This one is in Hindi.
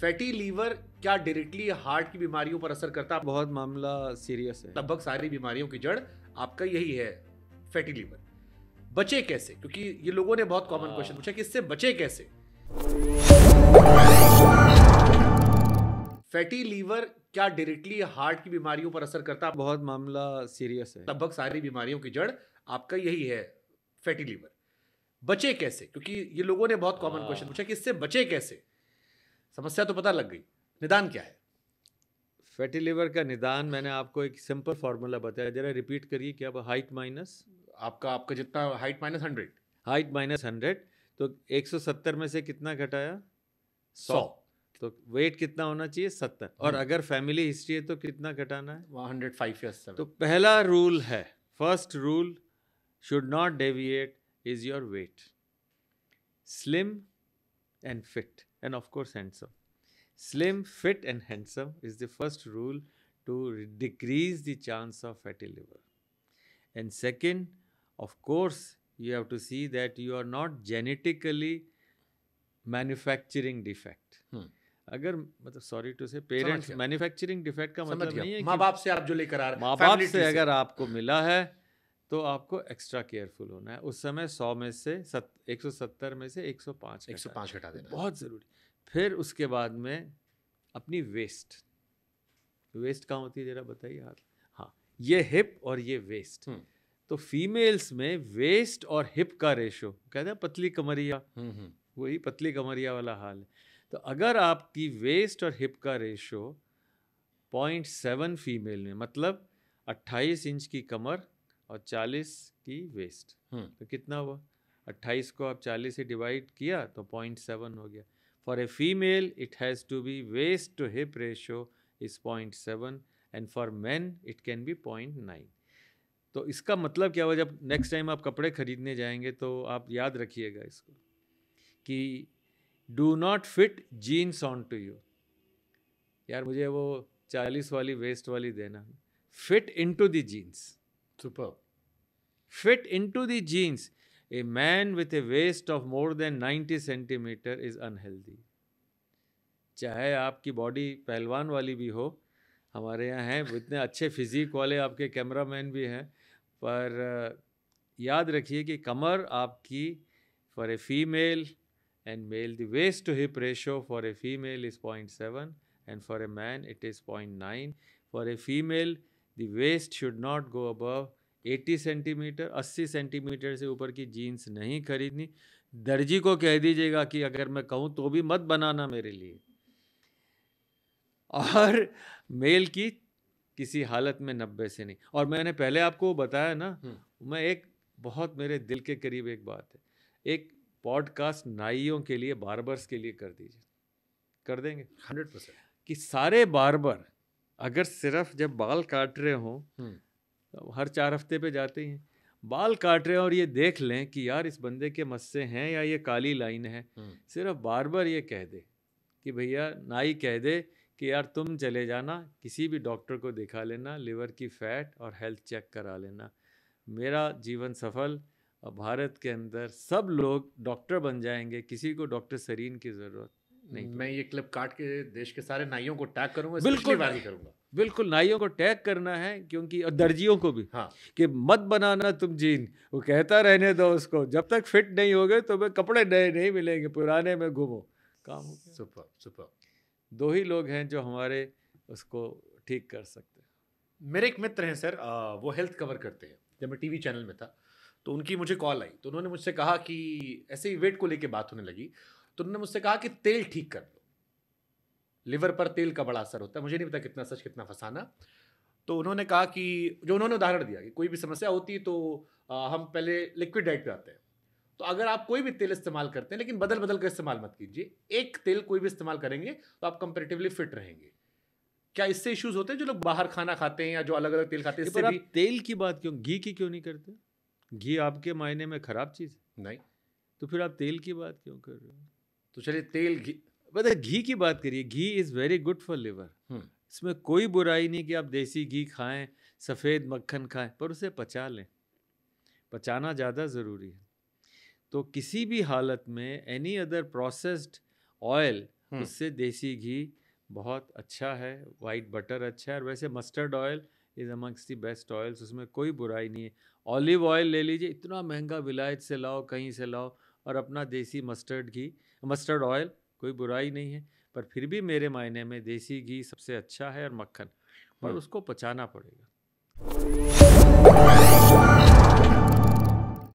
फैटी लीवर क्या डायरेक्टली हार्ट की बीमारियों पर असर करता है बहुत मामला सीरियस है लगभग सारी बीमारियों की जड़ आपका यही है फैटी लीवर बचे कैसे क्योंकि ये लोगों ने बहुत कॉमन क्वेश्चन हाँ। पूछा कि इससे बचे कैसे फैटी लीवर क्या डायरेक्टली हार्ट की बीमारियों पर असर करता है बहुत मामला सीरियस है लगभग सारी बीमारियों की जड़ आपका यही है फैटी लीवर बचे कैसे क्योंकि ये लोगों ने बहुत कॉमन क्वेश्चन हाँ। पूछा कि इससे बचे कैसे समस्या तो पता लग गई निदान क्या है फैटी लिवर का निदान मैंने आपको एक सिंपल फार्मूला बताया जरा रिपीट करिए अब हाइट माइनस आपका आपका जितना height minus hundred height minus hundred तो एक सौ सत्तर में से कितना घटाया सौ तो वेट कितना होना चाहिए सत्तर और हम्म। अगर फैमिली हिस्ट्री है तो कितना घटाना है फाइव या 7 तो पहला रूल है first rule should not deviate is your weight slim and fit and of course handsome. Slim, fit and handsome is the first rule to decrease the chance of fatty liver. And second, of course, you have to see that you are not genetically manufacturing defect. Hmm. अगर मतलब sorry to say parents manufacturing defect का मतलब नहीं है माँ बाप से आप जो लेकर आ रहे माँ बाप से अगर आपको मिला है तो आपको एक्स्ट्रा केयरफुल होना है उस समय सौ में से सत एक सौ सत्तर में से एक सौ पाँच एक सौ पाँच घटा देना बहुत ज़रूरी फिर उसके बाद में अपनी वेस्ट वेस्ट कहाँ होती है ज़रा बताइए आप हाँ ये हिप और ये वेस्ट हम्म। तो फीमेल्स में वेस्ट और हिप का रेशो कहते हैं पतली कमरिया हम्म, हम्म। वही पतली कमरिया वाला हाल है तो अगर आपकी वेस्ट और हिप का रेशो पॉइंट सेवन फीमेल में मतलब अट्ठाईस इंच की कमर और चालीस की वेस्ट हम्म। तो कितना हुआ अट्ठाईस को आप चालीस से डिवाइड किया तो पॉइंट सेवन हो गया for a female it has to be waist to hip ratio is point seven and for man it can be point nine तो इसका मतलब क्या हुआ जब नेक्स्ट टाइम आप कपड़े खरीदने जाएंगे तो आप याद रखिएगा इसको कि do not fit jeans on to you यार मुझे वो चालीस वाली वेस्ट वाली देना fit into the jeans super fit into the genes, a man with a waist of more than 90 centimeter is unhealthy. चाहे आपकी बॉडी पहलवान वाली भी हो हमारे यहाँ हैं इतने अच्छे फिजिक वाले आपके कैमरामैन भी हैं पर याद रखिए कि कमर आपकी for a female and male the waist to hip ratio for a female is point seven and for a man it is point nine for a female the waist should not go above 80 centimeter 80 centimeter से ऊपर की जीन्स नहीं खरीदनी दर्जी को कह दीजिएगा कि अगर मैं कहूँ तो भी मत बनाना मेरे लिए और मेल की किसी हालत में नब्बे से नहीं और मैंने पहले आपको बताया ना मैं एक बहुत मेरे दिल के करीब एक बात है एक पॉडकास्ट नाइयों के लिए बारबर्स के लिए कर दीजिए कर देंगे हंड्रेड परसेंट कि सारे बारबर अगर सिर्फ जब बाल काट रहे हों हर चार हफ्ते पे जाते ही बाल काट रहे हैं और ये देख लें कि यार इस बंदे के मस्से हैं या ये काली लाइन है हम्म। सिर्फ बार बार ये कह दे कि भैया नाई कह दे कि यार तुम चले जाना किसी भी डॉक्टर को दिखा लेना लिवर की फैट और हेल्थ चेक करा लेना मेरा जीवन सफल और भारत के अंदर सब लोग डॉक्टर बन जाएंगे किसी को डॉक्टर सरीन की ज़रूरत नहीं तो मैं ये क्लिप काट के देश के सारे नाइयों को टैग करूंगा बिल्कुल बाजी करूंगा बिल्कुल नाइयों को टैग करना है क्योंकि और दर्जियों को भी हाँ कि मत बनाना तुम जीन वो कहता रहने दो उसको जब तक फिट नहीं हो गए तो मैं कपड़े नए नहीं मिलेंगे पुराने में घूमो काम सुपर सुपर दो ही लोग हैं जो हमारे उसको ठीक कर सकते मेरे एक मित्र हैं सर वो हेल्थ कवर करते हैं जब मैं टीवी चैनल में था तो उनकी मुझे कॉल आई तो उन्होंने मुझसे कहा कि ऐसे ही वेट को लेके बात होने लगी तो उन्होंने मुझसे कहा कि तेल ठीक कर लो लिवर पर तेल का बड़ा असर होता है मुझे नहीं पता कितना सच कितना फसाना तो उन्होंने कहा कि जो उन्होंने उदाहरण दिया कि कोई भी समस्या होती है तो आ, हम पहले लिक्विड डाइट पे आते हैं तो अगर आप कोई भी तेल इस्तेमाल करते हैं लेकिन बदल बदल कर इस्तेमाल मत कीजिए एक तेल कोई भी इस्तेमाल करेंगे तो आप कंपेरेटिवली फिट रहेंगे क्या इससे इश्यूज होते हैं जो लोग बाहर खाना खाते हैं या जो अलग अलग तेल खाते हैं इससे भी तेल की बात क्यों घी की क्यों नहीं करते घी आपके मायने में खराब चीज़ नहीं तो फिर आप तेल की बात क्यों कर रहे हो तो चलिए तेल घी बता घी की बात करिए ghee is very good for liver इसमें कोई बुराई नहीं कि आप देसी घी खाएं सफ़ेद मक्खन खाएं पर उसे पचा लें पचाना ज़्यादा ज़रूरी है तो किसी भी हालत में एनी अदर प्रोसेस्ड ऑयल उससे देसी घी बहुत अच्छा है वाइट बटर अच्छा है और वैसे mustard oil is amongst the best oils उसमें कोई बुराई नहीं है ऑलिव ऑयल ले लीजिए इतना महंगा विलायत से लाओ कहीं से लाओ और अपना देसी मस्टर्ड घी मस्टर्ड ऑयल कोई बुराई नहीं है पर फिर भी मेरे मायने में देसी घी सबसे अच्छा है और मक्खन पर उसको पचाना पड़ेगा